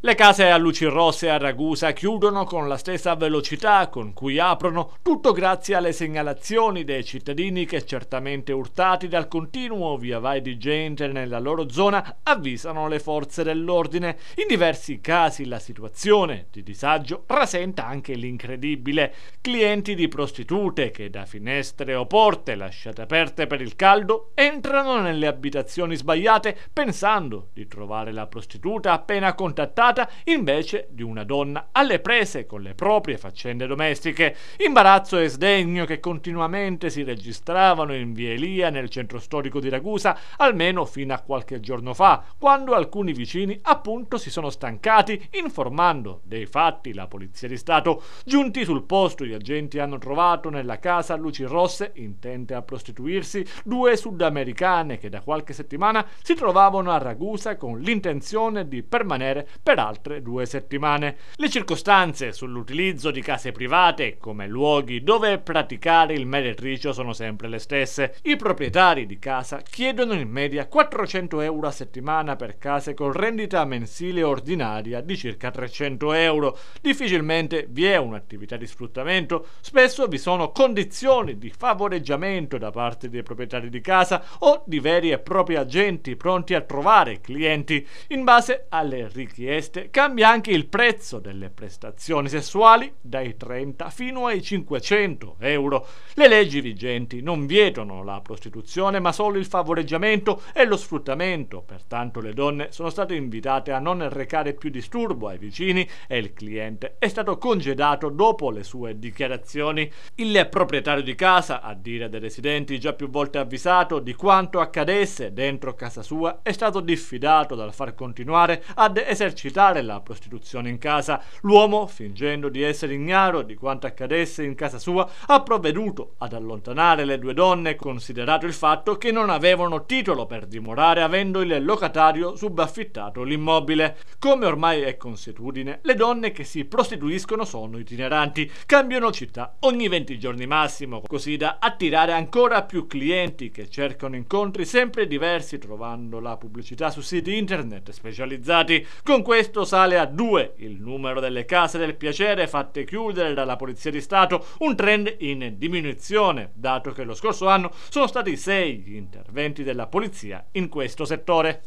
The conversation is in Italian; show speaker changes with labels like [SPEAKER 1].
[SPEAKER 1] Le case a luci rosse a Ragusa chiudono con la stessa velocità con cui aprono, tutto grazie alle segnalazioni dei cittadini che certamente urtati dal continuo via vai di gente nella loro zona avvisano le forze dell'ordine. In diversi casi la situazione di disagio rasenta anche l'incredibile. Clienti di prostitute che da finestre o porte lasciate aperte per il caldo entrano nelle abitazioni sbagliate pensando di trovare la prostituta appena contattata trattata invece di una donna alle prese con le proprie faccende domestiche. Imbarazzo e sdegno che continuamente si registravano in via Elia nel centro storico di Ragusa, almeno fino a qualche giorno fa, quando alcuni vicini appunto si sono stancati informando dei fatti la polizia di Stato. Giunti sul posto gli agenti hanno trovato nella casa luci rosse intente a prostituirsi due sudamericane che da qualche settimana si trovavano a Ragusa con l'intenzione di permanere per per altre due settimane. Le circostanze sull'utilizzo di case private come luoghi dove praticare il meretricio sono sempre le stesse. I proprietari di casa chiedono in media 400 euro a settimana per case con rendita mensile ordinaria di circa 300 euro. Difficilmente vi è un'attività di sfruttamento, spesso vi sono condizioni di favoreggiamento da parte dei proprietari di casa o di veri e propri agenti pronti a trovare clienti in base alle richieste richieste cambia anche il prezzo delle prestazioni sessuali dai 30 fino ai 500 euro. Le leggi vigenti non vietano la prostituzione ma solo il favoreggiamento e lo sfruttamento, pertanto le donne sono state invitate a non recare più disturbo ai vicini e il cliente è stato congedato dopo le sue dichiarazioni. Il proprietario di casa, a dire dei residenti già più volte avvisato di quanto accadesse dentro casa sua, è stato diffidato dal far continuare ad esercitare evitare la prostituzione in casa. L'uomo, fingendo di essere ignaro di quanto accadesse in casa sua, ha provveduto ad allontanare le due donne, considerato il fatto che non avevano titolo per dimorare avendo il locatario subaffittato l'immobile. Come ormai è consuetudine, le donne che si prostituiscono sono itineranti, cambiano città ogni 20 giorni massimo, così da attirare ancora più clienti che cercano incontri sempre diversi trovando la pubblicità su siti internet specializzati. Con questo questo sale a due il numero delle case del piacere fatte chiudere dalla Polizia di Stato, un trend in diminuzione, dato che lo scorso anno sono stati sei gli interventi della Polizia in questo settore.